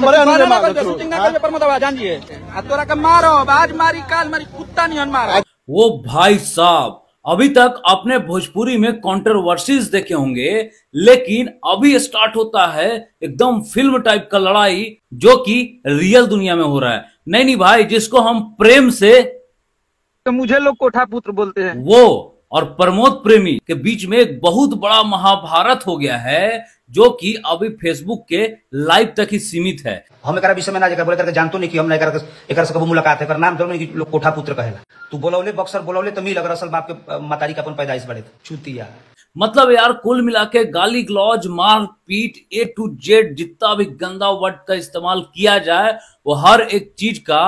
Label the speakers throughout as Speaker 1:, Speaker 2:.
Speaker 1: हमरा नहीं मारो शूटिंग ना करबे पर मत आवाज जानिए आ तोरा के मारो आज मारी काल मारी कुत्ता नहीं मारा वो भाई साहब अभी तक आपने भोजपुरी में कॉन्ट्रोवर्सीज देखे होंगे लेकिन अभी स्टार्ट होता है एकदम फिल्म टाइप का लड़ाई जो कि रियल दुनिया में हो रहा है नहीं नहीं भाई जिसको हम प्रेम से तो मुझे लोग कोठा पुत्र बोलते हैं वो और प्रमोद प्रेमी के बीच में एक बहुत बड़ा महाभारत हो गया है जो कि अभी फेसबुक के लाइव तक ही सीमित है हम एक विषय में ना एक बोले नहीं कि हम एक से कबू मुलाकात है नाम जरूर तो लोग कोठा पुत्र कहेला तू बोलौले बक्सर बोलौले तो मिल अगर असल बाप के मतारी का अपन पैदाइश बढ़े तो। चुतिया मतलब यार कुल मिला के गाली ग्लॉज मार पीट ए टू जेड जितना भी गंदा वर्ड का इस्तेमाल किया जाए वो हर एक चीज का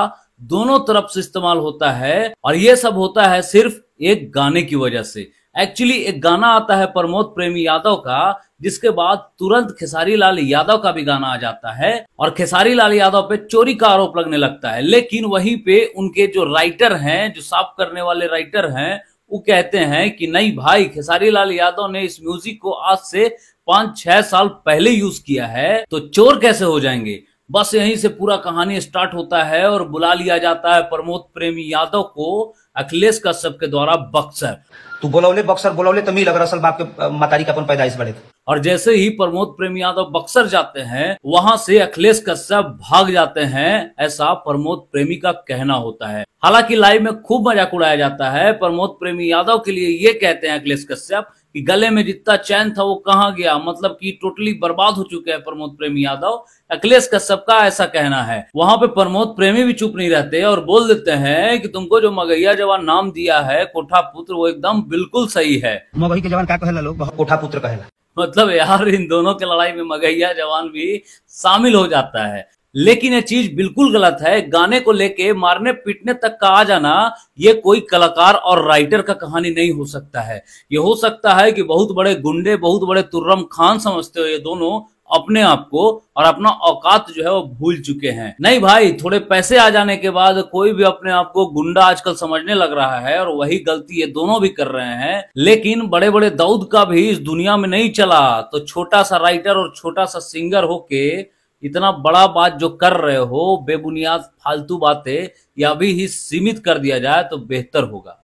Speaker 1: दोनों तरफ से इस्तेमाल होता है और ये सब होता है सिर्फ एक गाने की वजह से एक्चुअली एक गाना आता है प्रमोद प्रेमी यादव का जिसके बाद तुरंत खेसारी लाल यादव का भी गाना आ जाता है और खेसारी लाल यादव पे चोरी का आरोप लगने लगता है लेकिन वहीं पे उनके जो राइटर हैं जो साफ करने वाले राइटर हैं वो कहते हैं कि नहीं भाई खेसारी लाल यादव ने इस म्यूजिक को आज से पांच छह साल पहले यूज किया है तो चोर कैसे हो जाएंगे बस यहीं से पूरा कहानी स्टार्ट होता है और बुला लिया जाता है प्रमोद प्रेमी यादव को अखिलेश कश्यप के द्वारा बक्सर तू बोला बक्सर बोला तो मी लग रहा असल बाप के मातारी का अपन पैदाइश बढ़े थे और जैसे ही प्रमोद प्रेम यादव बक्सर जाते हैं वहां से अखिलेश कश्यप भाग जाते हैं ऐसा प्रमोद प्रेमी का कहना होता है हालांकि लाइव में खूब मजाक उड़ाया जाता है प्रमोद प्रेमी यादव के लिए ये कहते हैं अखिलेश कश्यप कि गले में जितना चैन था वो कहाँ गया मतलब कि टोटली बर्बाद हो चुके हैं प्रमोद प्रेमी यादव अखिलेश कश्यप का ऐसा कहना है वहां पे प्रमोद प्रेमी भी चुप नहीं रहते और बोल देते हैं कि तुमको जो मगैया जवान नाम दिया है कोठा पुत्र वो एकदम बिल्कुल सही है मगही के जवान क्या कहला लोग कोठा पुत्र कहला मतलब यार इन दोनों के लड़ाई में मगैया जवान भी शामिल हो जाता है लेकिन यह चीज बिल्कुल गलत है गाने को लेके मारने पीटने तक का आ जाना ये कोई कलाकार और राइटर का कहानी नहीं हो सकता है ये हो सकता है कि बहुत बड़े गुंडे बहुत बड़े तुर्रम खान समझते हो ये दोनों अपने आप को और अपना औकात जो है वो भूल चुके हैं नहीं भाई थोड़े पैसे आ जाने के बाद कोई भी अपने आप को गुंडा आजकल समझने लग रहा है और वही गलती ये दोनों भी कर रहे हैं लेकिन बड़े बड़े दाऊद का भी इस दुनिया में नहीं चला तो छोटा सा राइटर और छोटा सा सिंगर होके इतना बड़ा बात जो कर रहे हो बेबुनियाद फालतू बातें या भी ही सीमित कर दिया जाए तो बेहतर होगा